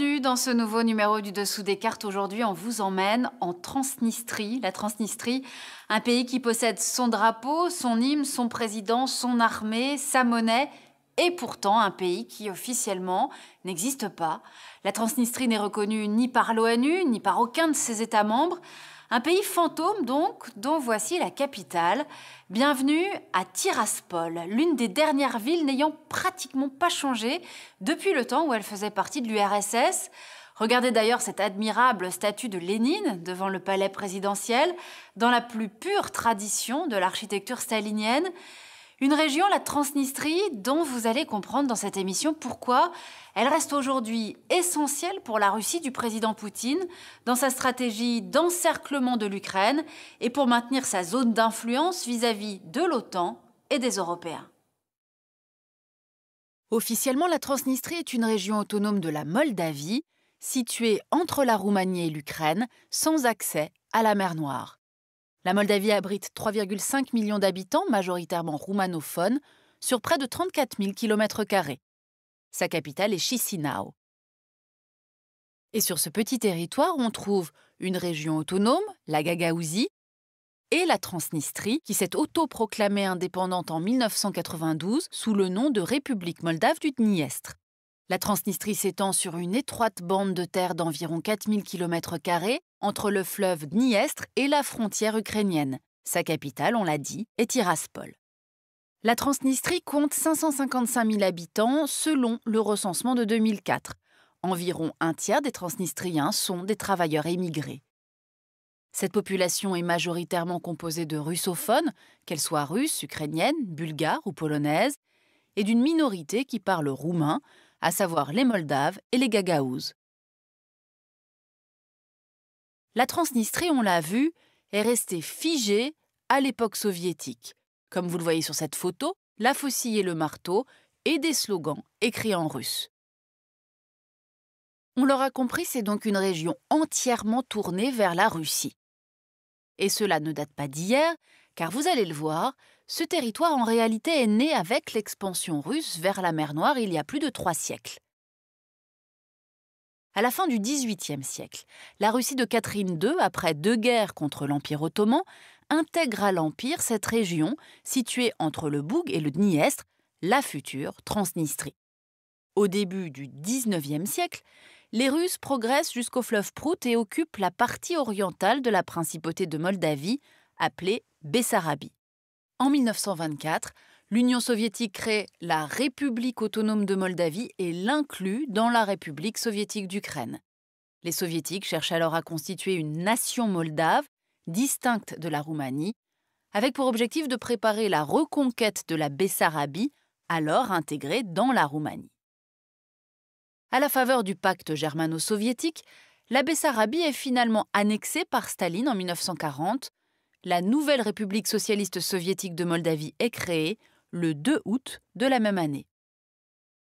bienvenue dans ce nouveau numéro du Dessous des cartes. Aujourd'hui, on vous emmène en Transnistrie. La Transnistrie, un pays qui possède son drapeau, son hymne, son président, son armée, sa monnaie, et pourtant un pays qui officiellement n'existe pas. La Transnistrie n'est reconnue ni par l'ONU, ni par aucun de ses États membres. Un pays fantôme donc, dont voici la capitale. Bienvenue à Tiraspol, l'une des dernières villes n'ayant pratiquement pas changé depuis le temps où elle faisait partie de l'URSS. Regardez d'ailleurs cette admirable statue de Lénine devant le palais présidentiel, dans la plus pure tradition de l'architecture stalinienne. Une région, la Transnistrie, dont vous allez comprendre dans cette émission pourquoi elle reste aujourd'hui essentielle pour la Russie du président Poutine dans sa stratégie d'encerclement de l'Ukraine et pour maintenir sa zone d'influence vis-à-vis de l'OTAN et des Européens. Officiellement, la Transnistrie est une région autonome de la Moldavie, située entre la Roumanie et l'Ukraine, sans accès à la mer Noire. La Moldavie abrite 3,5 millions d'habitants, majoritairement roumanophones, sur près de 34 000 km. Sa capitale est Chisinau. Et sur ce petit territoire, on trouve une région autonome, la Gagauzi, et la Transnistrie, qui s'est autoproclamée indépendante en 1992 sous le nom de République moldave du Dniestre. La Transnistrie s'étend sur une étroite bande de terre d'environ 4000 km entre le fleuve Dniestre et la frontière ukrainienne. Sa capitale, on l'a dit, est Tiraspol. La Transnistrie compte 555 000 habitants selon le recensement de 2004. Environ un tiers des Transnistriens sont des travailleurs émigrés. Cette population est majoritairement composée de russophones, qu'elles soient russes, ukrainiennes, bulgares ou polonaises, et d'une minorité qui parle roumain, à savoir les Moldaves et les Gagaous. La Transnistrie, on l'a vu, est restée figée à l'époque soviétique. Comme vous le voyez sur cette photo, la faucille et le marteau et des slogans écrits en russe. On l'aura compris, c'est donc une région entièrement tournée vers la Russie. Et cela ne date pas d'hier, car vous allez le voir, ce territoire en réalité est né avec l'expansion russe vers la mer Noire il y a plus de trois siècles. À la fin du XVIIIe siècle, la Russie de Catherine II, après deux guerres contre l'Empire ottoman, intègre à l'Empire cette région située entre le Boug et le Dniestre, la future Transnistrie. Au début du XIXe siècle, les Russes progressent jusqu'au fleuve Prout et occupent la partie orientale de la principauté de Moldavie, appelée Bessarabie. En 1924, l'Union soviétique crée la République autonome de Moldavie et l'inclut dans la République soviétique d'Ukraine. Les soviétiques cherchent alors à constituer une nation moldave, distincte de la Roumanie, avec pour objectif de préparer la reconquête de la Bessarabie, alors intégrée dans la Roumanie. À la faveur du pacte germano-soviétique, la Bessarabie est finalement annexée par Staline en 1940 la nouvelle République socialiste soviétique de Moldavie est créée le 2 août de la même année.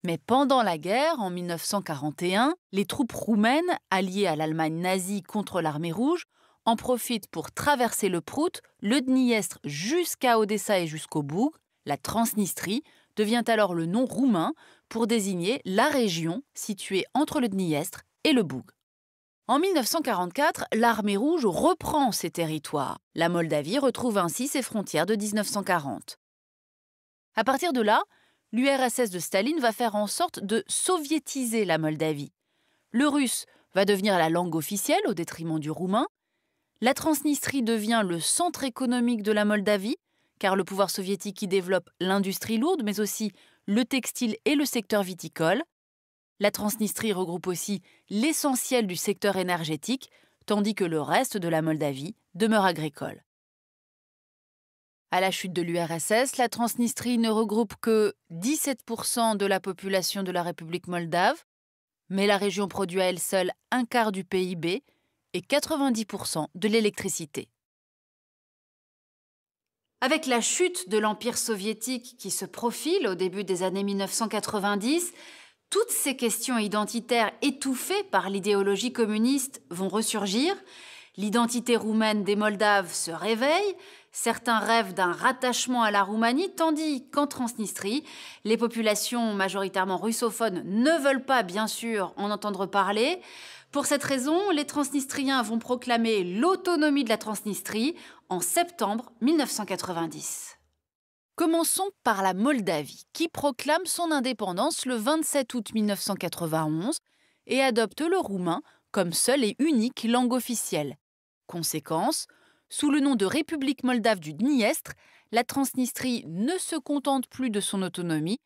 Mais pendant la guerre, en 1941, les troupes roumaines, alliées à l'Allemagne nazie contre l'armée rouge, en profitent pour traverser le Prout, le Dniestre jusqu'à Odessa et jusqu'au Boug. La Transnistrie devient alors le nom roumain pour désigner la région située entre le Dniestre et le Boug. En 1944, l'armée rouge reprend ses territoires. La Moldavie retrouve ainsi ses frontières de 1940. À partir de là, l'URSS de Staline va faire en sorte de soviétiser la Moldavie. Le russe va devenir la langue officielle au détriment du roumain. La Transnistrie devient le centre économique de la Moldavie, car le pouvoir soviétique y développe l'industrie lourde, mais aussi le textile et le secteur viticole. La Transnistrie regroupe aussi l'essentiel du secteur énergétique, tandis que le reste de la Moldavie demeure agricole. À la chute de l'URSS, la Transnistrie ne regroupe que 17% de la population de la République moldave, mais la région produit à elle seule un quart du PIB et 90% de l'électricité. Avec la chute de l'Empire soviétique qui se profile au début des années 1990, toutes ces questions identitaires étouffées par l'idéologie communiste vont ressurgir, l'identité roumaine des Moldaves se réveille, certains rêvent d'un rattachement à la Roumanie, tandis qu'en Transnistrie, les populations majoritairement russophones ne veulent pas, bien sûr, en entendre parler. Pour cette raison, les Transnistriens vont proclamer l'autonomie de la Transnistrie en septembre 1990. Commençons par la Moldavie, qui proclame son indépendance le 27 août 1991 et adopte le roumain comme seule et unique langue officielle. Conséquence, sous le nom de République moldave du Dniestre, la Transnistrie ne se contente plus de son autonomie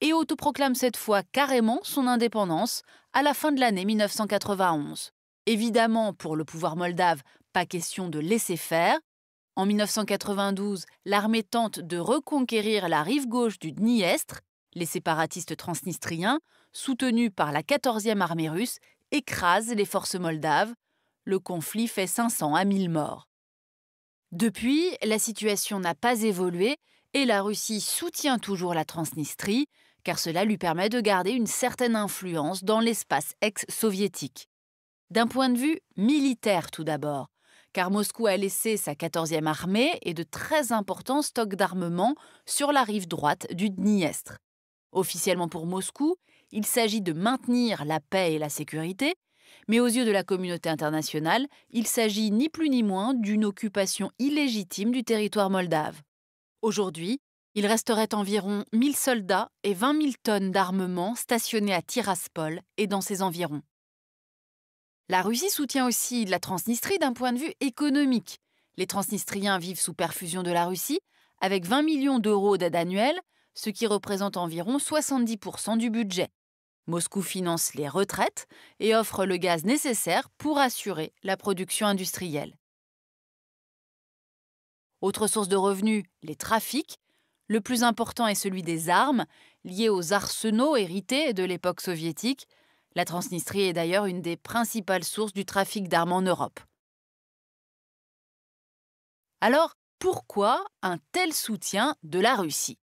et autoproclame cette fois carrément son indépendance à la fin de l'année 1991. Évidemment, pour le pouvoir moldave, pas question de laisser faire, en 1992, l'armée tente de reconquérir la rive gauche du Dniestre. Les séparatistes transnistriens, soutenus par la 14e armée russe, écrasent les forces moldaves. Le conflit fait 500 à 1000 morts. Depuis, la situation n'a pas évolué et la Russie soutient toujours la Transnistrie, car cela lui permet de garder une certaine influence dans l'espace ex-soviétique. D'un point de vue militaire tout d'abord, car Moscou a laissé sa 14e armée et de très importants stocks d'armement sur la rive droite du Dniestre. Officiellement pour Moscou, il s'agit de maintenir la paix et la sécurité, mais aux yeux de la communauté internationale, il s'agit ni plus ni moins d'une occupation illégitime du territoire moldave. Aujourd'hui, il resterait environ 1000 soldats et 20 000 tonnes d'armement stationnés à Tiraspol et dans ses environs. La Russie soutient aussi la Transnistrie d'un point de vue économique. Les Transnistriens vivent sous perfusion de la Russie, avec 20 millions d'euros d'aide annuelle, ce qui représente environ 70% du budget. Moscou finance les retraites et offre le gaz nécessaire pour assurer la production industrielle. Autre source de revenus, les trafics. Le plus important est celui des armes, liées aux arsenaux hérités de l'époque soviétique, la Transnistrie est d'ailleurs une des principales sources du trafic d'armes en Europe. Alors, pourquoi un tel soutien de la Russie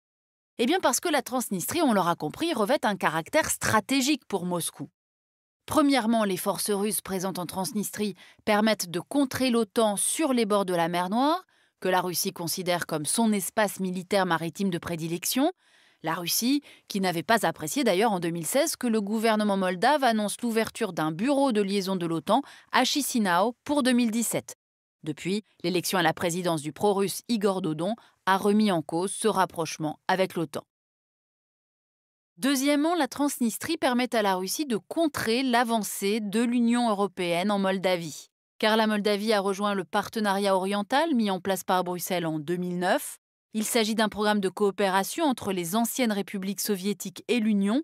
Eh bien parce que la Transnistrie, on l'aura compris, revêt un caractère stratégique pour Moscou. Premièrement, les forces russes présentes en Transnistrie permettent de contrer l'OTAN sur les bords de la mer Noire, que la Russie considère comme son espace militaire maritime de prédilection, la Russie, qui n'avait pas apprécié d'ailleurs en 2016 que le gouvernement moldave annonce l'ouverture d'un bureau de liaison de l'OTAN à Chisinau pour 2017. Depuis, l'élection à la présidence du pro-russe Igor Dodon a remis en cause ce rapprochement avec l'OTAN. Deuxièmement, la Transnistrie permet à la Russie de contrer l'avancée de l'Union européenne en Moldavie. Car la Moldavie a rejoint le partenariat oriental mis en place par Bruxelles en 2009, il s'agit d'un programme de coopération entre les anciennes républiques soviétiques et l'Union,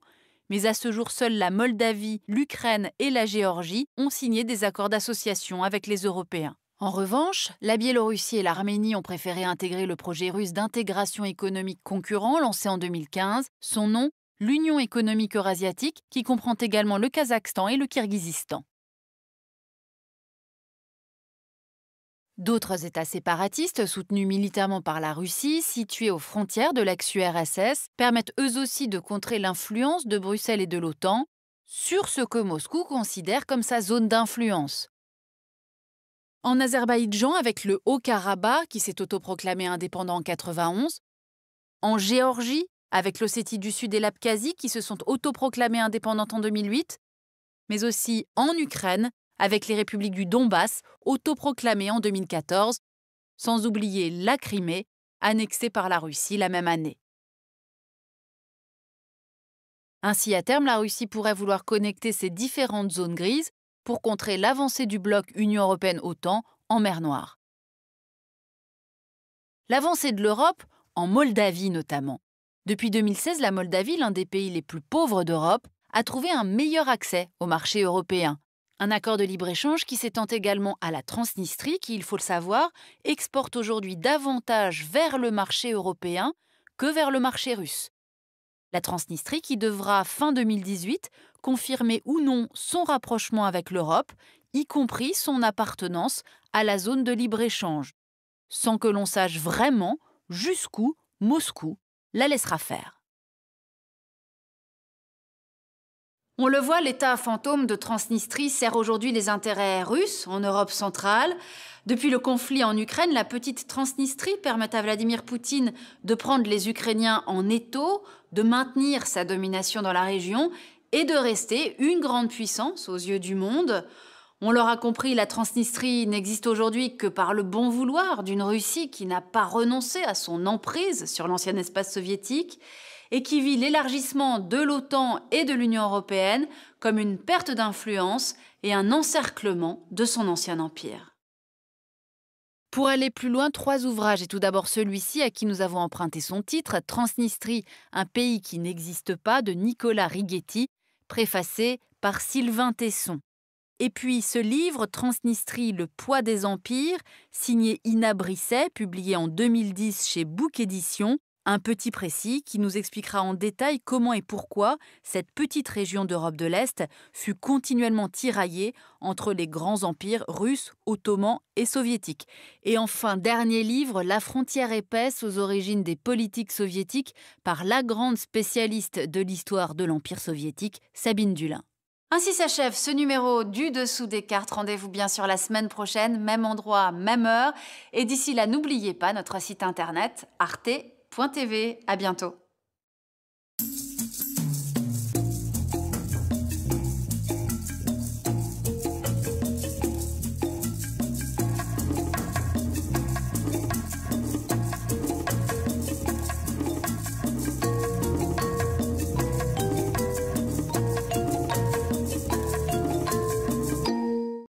mais à ce jour seule la Moldavie, l'Ukraine et la Géorgie ont signé des accords d'association avec les Européens. En revanche, la Biélorussie et l'Arménie ont préféré intégrer le projet russe d'intégration économique concurrent lancé en 2015, son nom l'Union économique eurasiatique, qui comprend également le Kazakhstan et le Kirghizistan. D'autres États séparatistes, soutenus militairement par la Russie, situés aux frontières de l'ex-URSS, permettent eux aussi de contrer l'influence de Bruxelles et de l'OTAN sur ce que Moscou considère comme sa zone d'influence. En Azerbaïdjan, avec le Haut-Karabakh, qui s'est autoproclamé indépendant en 1991, en Géorgie, avec l'Ossétie du Sud et l'Abkhazie, qui se sont autoproclamés indépendantes en 2008, mais aussi en Ukraine, avec les républiques du Donbass, autoproclamées en 2014, sans oublier la Crimée, annexée par la Russie la même année. Ainsi, à terme, la Russie pourrait vouloir connecter ces différentes zones grises pour contrer l'avancée du bloc Union européenne-OTAN en mer Noire. L'avancée de l'Europe, en Moldavie notamment. Depuis 2016, la Moldavie, l'un des pays les plus pauvres d'Europe, a trouvé un meilleur accès au marché européen, un accord de libre-échange qui s'étend également à la Transnistrie, qui, il faut le savoir, exporte aujourd'hui davantage vers le marché européen que vers le marché russe. La Transnistrie qui devra, fin 2018, confirmer ou non son rapprochement avec l'Europe, y compris son appartenance à la zone de libre-échange, sans que l'on sache vraiment jusqu'où Moscou la laissera faire. On le voit, l'État fantôme de Transnistrie sert aujourd'hui les intérêts russes en Europe centrale. Depuis le conflit en Ukraine, la petite Transnistrie permet à Vladimir Poutine de prendre les Ukrainiens en étau, de maintenir sa domination dans la région et de rester une grande puissance aux yeux du monde. On l'aura compris, la Transnistrie n'existe aujourd'hui que par le bon vouloir d'une Russie qui n'a pas renoncé à son emprise sur l'ancien espace soviétique et qui vit l'élargissement de l'OTAN et de l'Union européenne comme une perte d'influence et un encerclement de son ancien empire. Pour aller plus loin, trois ouvrages, et tout d'abord celui-ci à qui nous avons emprunté son titre, Transnistrie, un pays qui n'existe pas, de Nicolas Righetti, préfacé par Sylvain Tesson. Et puis ce livre, Transnistrie, le poids des empires, signé Ina Brisset, publié en 2010 chez Book Edition. Un petit précis qui nous expliquera en détail comment et pourquoi cette petite région d'Europe de l'Est fut continuellement tiraillée entre les grands empires russes, ottomans et soviétiques. Et enfin, dernier livre, La frontière épaisse aux origines des politiques soviétiques par la grande spécialiste de l'histoire de l'Empire soviétique, Sabine Dulin. Ainsi s'achève ce numéro du Dessous des cartes. Rendez-vous bien sûr la semaine prochaine, même endroit, même heure. Et d'ici là, n'oubliez pas notre site internet arte .tv, À bientôt.